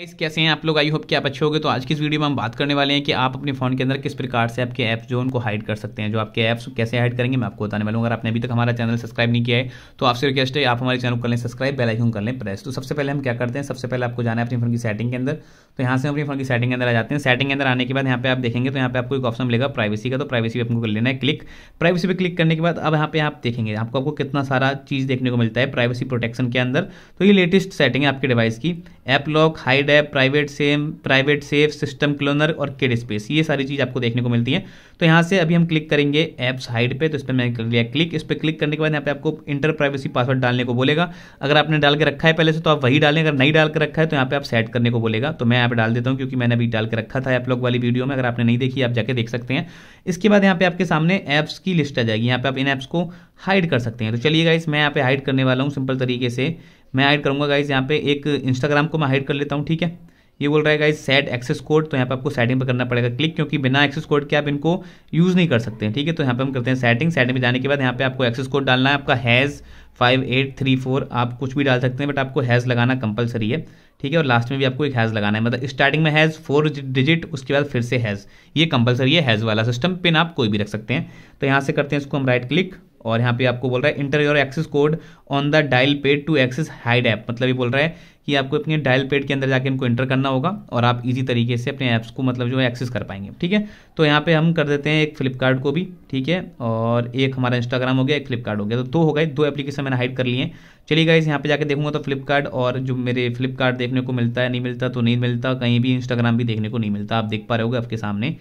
इस कैसे हैं आप लोग आई होप कि आप अच्छे होंगे तो आज की इस वीडियो में हम बात करने वाले हैं कि आप अपने फ़ोन के अंदर किस प्रकार से आपके ऐप्स जो उनको हाइड कर सकते हैं जो आपके ऐप्स कैसे हाइड करेंगे मैं आपको बताने वाला हूँ अगर आपने अभी तक हमारा चैनल सब्सक्राइब नहीं किया है तो आपसे रिक्वेस्ट है आप हमारे चैनल कर लें सब्सक्राइब बेलाइकन कर लें प्रेस तो सबसे पहले हम क्या करते हैं सबसे पहले आपको जाना है अपने फोन की सेटिंग के अंदर तो यहाँ से हम अपने फोन की सेटिंग के अंदर आ जाते हैं सेटिंग के अंदर आने के बाद यहाँ पे आप देखेंगे तो यहाँ पे आपको एक ऑप्शन मिलेगा प्राइवेसी का तो प्राइवेसी पे आपको लेना है क्लिक प्राइवेसी पे क्लिक करने के बाद अब यहाँ पे आप देखेंगे आपको आपको कितना सारा चीज़ देखने को मिलता है प्राइवेसी प्रोटेक्शन के अंदर तो ये लेटेस्ट सेटिंग है आपके डिवाइस की app lock hide app private same private safe system cloner और किड स्पेस ये सारी चीज़ आपको देखने को मिलती है तो यहाँ से अभी हम क्लिक करेंगे ऐप्स हाइड पे तो इस पर मैंने कर लिया क्लिक इस पर क्लिक करने के बाद यहाँ पे आपको इंटर प्राइवेसी पासवर्ड डालने को बोलेगा अगर आपने डाल के रखा है पहले से तो आप वही डालें अगर नहीं डाल के रखा है तो यहाँ पे आप सेट करने को बोलेगा तो मैं यहाँ पर डाल देता हूँ क्योंकि मैंने अभी डाल के रखा था एपलॉग वाली वीडियो में अगर आपने नहीं देखी आप जाके देख सकते हैं इसके बाद यहाँ पे आपके सामने ऐप्स की लिस्ट आ जाएगी यहाँ पे आप इन ऐप्स को हाइड कर सकते हैं तो चलिए गाइस मैं यहाँ पे हाइड करने वाला हूँ सिंपल तरीके से मैं हाइड करूँगा गाइस यहाँ पे एक इंस्टाग्राम को मैं हाइड कर लेता हूँ ठीक है ये बोल रहा है गाइज सेट एक्सेस कोड तो यहाँ पे आपको सेटिंग पर करना पड़ेगा क्लिक क्योंकि बिना एक्सेस कोड के आप इनको यूज़ नहीं कर सकते ठीक है तो यहाँ पे हम करते हैं सेटिंग सेटिंग में जाने के बाद यहाँ पे आपको एक्सेस कोड डालना है आपका hash five eight three four आप कुछ भी डाल सकते हैं बट आपको हैज़ लगाना कंपलसरी है ठीक है और लास्ट में भी आपको एक हैज़ लगाना है मतलब स्टार्टिंग में हैज़ फोर डिजिट उसके बाद फिर से हैज़ ये कंपलसरी है हैज़ वाला सिस्टम पिन आप कोई भी रख सकते हैं तो यहाँ से करते हैं इसको हम राइट क्लिक और यहाँ पे आपको बोल रहा है enter your access code on the dial pad to access hide app मतलब ये बोल रहा है कि आपको अपने डायल पेड के अंदर जाके इनको एंटर करना होगा और आप इजी तरीके से अपने ऐप्स को मतलब जो है एक्सेस कर पाएंगे ठीक है तो यहाँ पे हम कर देते हैं एक फ्लिपकार्ट को भी ठीक है और एक हमारा इंस्टाग्राम हो गया एक फ्लिपकार्ट हो गया तो दो हो गए दो एप्लीकेशन मैंने हाइड कर लिए हैं चलिए गाइस यहाँ पे जाके देखूंगा तो फ्लिपकार्ट और जो मेरे फ्लिपकार्ट देखने को मिलता है नहीं मिलता तो नहीं मिलता कहीं भी इंस्टाग्राम भी देखने को नहीं मिलता आप देख पा रहे हो आपके सामने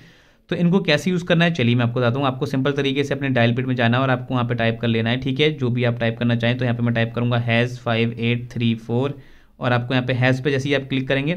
तो इनको कैसे यूज़ करना है चलिए मैं आपको बता हूँ आपको सिंपल तरीके से अपने डायल पेड में जाना है और आपको वहाँ पे टाइप कर लेना है ठीक है जो भी आप टाइप करना चाहें तो यहाँ पे मैं टाइप करूँगा hash five eight three four और आपको यहाँ पे हैज़ पे जैसे ही आप क्लिक करेंगे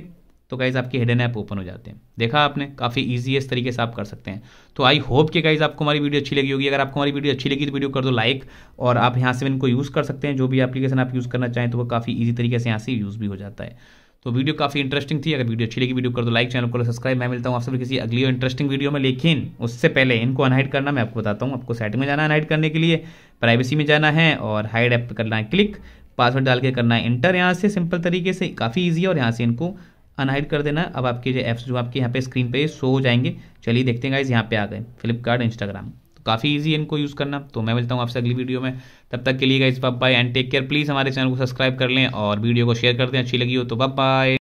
तो गाइज़ आपके हिडन ऐप ओपन हो जाते हैं देखा आपने काफ़ी ईजी इस तरीके से आप कर सकते हैं तो आई होप कि गाइज़ आपको हमारी वीडियो अच्छी लगी होगी अगर आपको हमारी वीडियो अच्छी लगी तो वीडियो कर दो लाइक और आप यहाँ से इनको यूज़ कर सकते हैं जो भी एप्लीकेशन आप यूज़ करना चाहें तो वो काफ़ी ईजी तरीके से यहाँ से यूज़ भी हो जाता है तो वीडियो काफ़ी इंटरेस्टिंग थी अगर वीडियो अच्छी लगी वीडियो कर दो लाइक चैनल को सब्सक्राइब मैं मिलता हूँ आप सभी किसी अगली और इंटरेस्टिंग वीडियो में लेकिन उससे पहले इनको अनहाइड करना मैं आपको बताता हूँ आपको सेटिंग में जाना अनहाइड करने के लिए प्राइवेसी में जाना है और हाइड ऐप करना है क्लिक पासवर्ड डाल के करना है इंटर यहाँ से सिंपल तरीके से काफ़ी ईजी है और यहाँ से इनको अनहाइड कर देना अब आपके जो ऐप्स जो आपके यहाँ पे स्क्रीन पे शो हो जाएंगे चलिए देखते हैं गाइज यहाँ पे आ गए फ्लिपकार्ट इंस्टाग्राम काफ़ी ईजी इनको यूज़ करना तो मैं मिलता हूँ आपसे अगली वीडियो में तब तक के लिए guys bye and take care please हमारे चैनल को सब्सक्राइब कर लें और वीडियो को शेयर कर दें अच्छी लगी हो तो बाय